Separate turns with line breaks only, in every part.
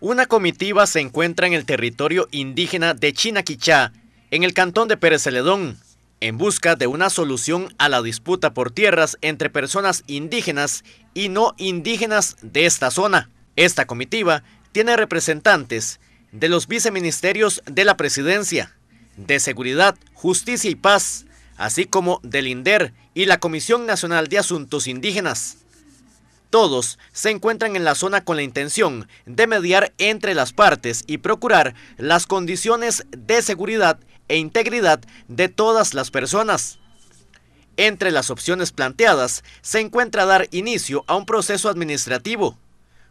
Una comitiva se encuentra en el territorio indígena de Chinaquichá, en el cantón de Pérez Celedón, en busca de una solución a la disputa por tierras entre personas indígenas y no indígenas de esta zona. Esta comitiva tiene representantes de los viceministerios de la Presidencia, de Seguridad, Justicia y Paz, así como del INDER y la Comisión Nacional de Asuntos Indígenas. Todos se encuentran en la zona con la intención de mediar entre las partes y procurar las condiciones de seguridad e integridad de todas las personas. Entre las opciones planteadas se encuentra dar inicio a un proceso administrativo,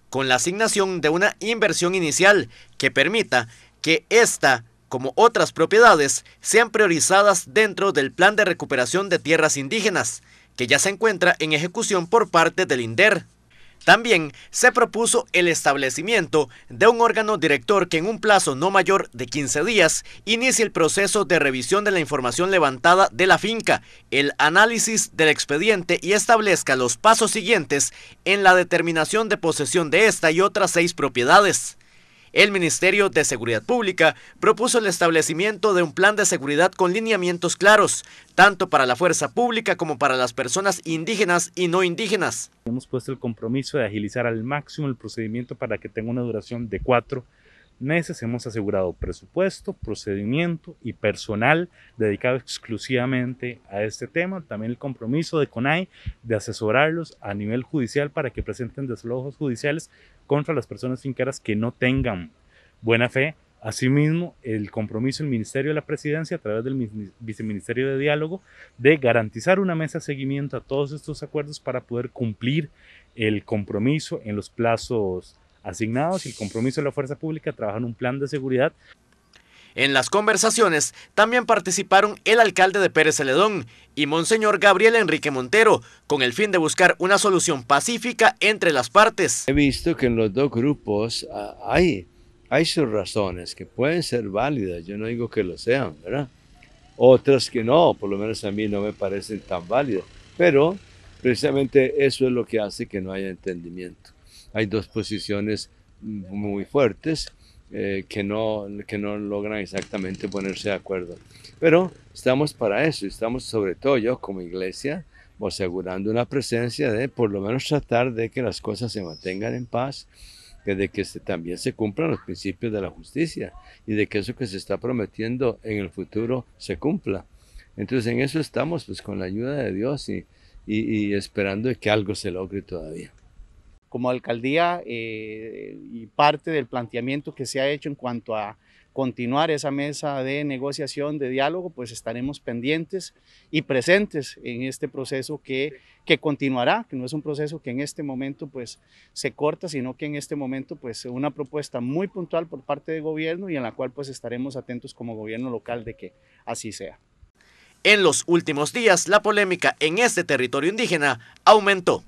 con la asignación de una inversión inicial que permita que esta, como otras propiedades, sean priorizadas dentro del Plan de Recuperación de Tierras Indígenas, que ya se encuentra en ejecución por parte del INDER. También se propuso el establecimiento de un órgano director que en un plazo no mayor de 15 días inicie el proceso de revisión de la información levantada de la finca, el análisis del expediente y establezca los pasos siguientes en la determinación de posesión de esta y otras seis propiedades. El Ministerio de Seguridad Pública propuso el establecimiento de un plan de seguridad con lineamientos claros, tanto para la fuerza pública como para las personas indígenas y no indígenas.
Hemos puesto el compromiso de agilizar al máximo el procedimiento para que tenga una duración de cuatro meses hemos asegurado presupuesto, procedimiento y personal dedicado exclusivamente a este tema. También el compromiso de CONAI de asesorarlos a nivel judicial para que presenten deslojos judiciales contra las personas fincaras que no tengan buena fe. Asimismo, el compromiso del Ministerio de la Presidencia a través del Viceministerio de Diálogo de garantizar una mesa de seguimiento a todos estos acuerdos para poder cumplir el compromiso en los plazos asignados y el compromiso de la fuerza pública Trabajan un plan de seguridad
en las conversaciones también participaron el alcalde de Pérez Celedón y Monseñor Gabriel Enrique Montero, con el
fin de buscar una solución pacífica entre las partes. He visto que en los dos grupos ah, hay, hay sus razones que pueden ser válidas, yo no digo que lo sean, ¿verdad? Otras que no, por lo menos a mí no me parecen tan válidas, pero precisamente eso es lo que hace que no haya entendimiento hay dos posiciones muy fuertes eh, que, no, que no logran exactamente ponerse de acuerdo. Pero estamos para eso, estamos sobre todo yo como iglesia asegurando una presencia de por lo menos tratar de que las cosas se mantengan en paz, de que también se cumplan los principios de la justicia y de que eso que se está prometiendo en el futuro se cumpla. Entonces en eso estamos, pues con la ayuda de Dios y, y, y esperando que algo se logre todavía como alcaldía eh, y parte
del planteamiento que se ha hecho en cuanto a continuar esa mesa de negociación, de diálogo, pues estaremos pendientes y presentes en este proceso que, continuará, que no es un proceso que en este momento pues se corta, sino que en este momento pues una propuesta muy puntual por parte del gobierno y en la cual pues estaremos atentos como gobierno local de que
así sea. En los últimos días, la polémica en este territorio indígena aumentó.